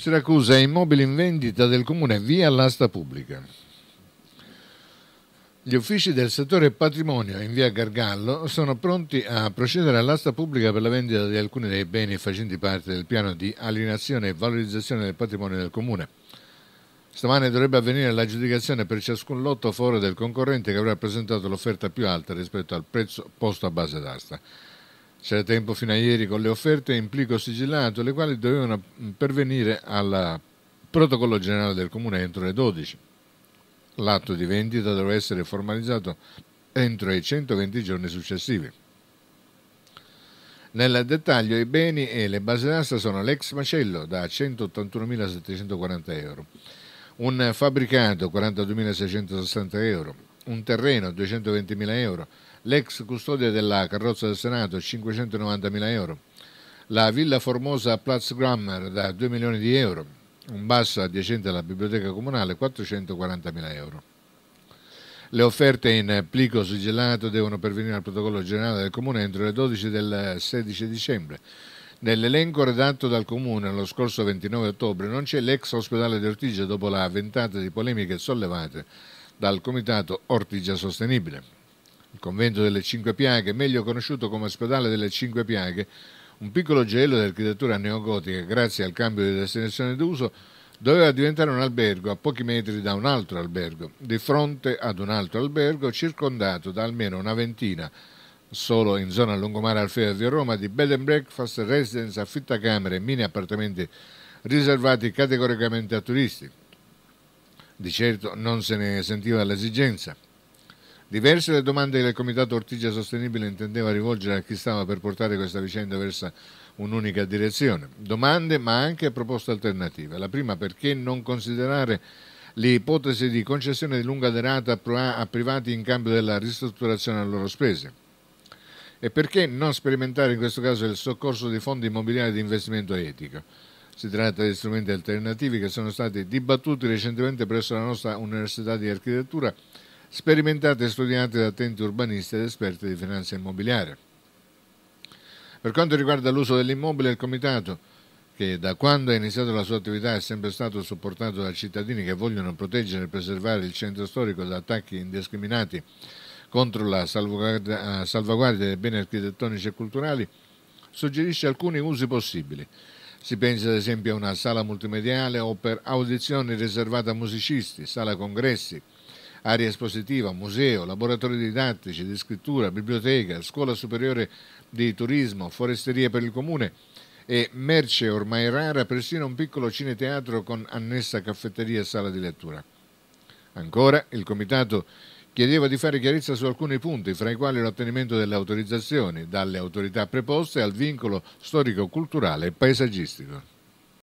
Siracusa è immobile in vendita del comune via all'asta pubblica. Gli uffici del settore patrimonio in via Gargallo sono pronti a procedere all'asta pubblica per la vendita di alcuni dei beni facenti parte del piano di alienazione e valorizzazione del patrimonio del comune. Stamane dovrebbe avvenire l'aggiudicazione per ciascun lotto fuori del concorrente che avrà presentato l'offerta più alta rispetto al prezzo posto a base d'asta. C'era tempo fino a ieri con le offerte in plico sigillato, le quali dovevano pervenire al protocollo generale del Comune entro le 12. L'atto di vendita doveva essere formalizzato entro i 120 giorni successivi. Nel dettaglio i beni e le basi d'asta sono l'ex macello da 181.740 euro, un fabbricato 42.660 euro, un terreno 220.000 euro, l'ex custodia della carrozza del Senato, 590.000 euro, la Villa Formosa Platz Grammar da 2 milioni di euro, un basso adiacente alla biblioteca comunale, 440.000 euro. Le offerte in plico sigillato devono pervenire al protocollo generale del Comune entro le 12 del 16 dicembre. Nell'elenco redatto dal Comune lo scorso 29 ottobre non c'è l'ex ospedale di Ortigia dopo la ventata di polemiche sollevate dal Comitato Ortigia Sostenibile il convento delle Cinque Piaghe, meglio conosciuto come ospedale delle Cinque Piaghe, un piccolo gelo dell'architettura neogotica, grazie al cambio di destinazione d'uso, doveva diventare un albergo a pochi metri da un altro albergo, di fronte ad un altro albergo circondato da almeno una ventina, solo in zona lungomare Alfea di Roma, di bed and breakfast, residence, affittacamere e mini appartamenti riservati categoricamente a turisti. Di certo non se ne sentiva l'esigenza. Diverse le domande che il Comitato Ortigia Sostenibile intendeva rivolgere a chi stava per portare questa vicenda verso un'unica direzione. Domande ma anche proposte alternative. La prima perché non considerare l'ipotesi di concessione di lunga durata a privati in cambio della ristrutturazione a loro spese. E perché non sperimentare in questo caso il soccorso di fondi immobiliari di investimento etico? Si tratta di strumenti alternativi che sono stati dibattuti recentemente presso la nostra Università di Architettura sperimentate e studiate da attenti urbanisti ed esperti di finanza immobiliare. Per quanto riguarda l'uso dell'immobile, il Comitato, che da quando ha iniziato la sua attività è sempre stato supportato da cittadini che vogliono proteggere e preservare il centro storico da attacchi indiscriminati contro la salvaguardia, eh, salvaguardia dei beni architettonici e culturali, suggerisce alcuni usi possibili. Si pensa ad esempio a una sala multimediale o per audizioni riservate a musicisti, sala congressi, area espositiva, museo, laboratori didattici, di scrittura, biblioteca, scuola superiore di turismo, foresteria per il comune e merce ormai rara, persino un piccolo cineteatro con annessa caffetteria e sala di lettura. Ancora, il comitato chiedeva di fare chiarezza su alcuni punti, fra i quali l'ottenimento delle autorizzazioni dalle autorità preposte al vincolo storico-culturale e paesaggistico.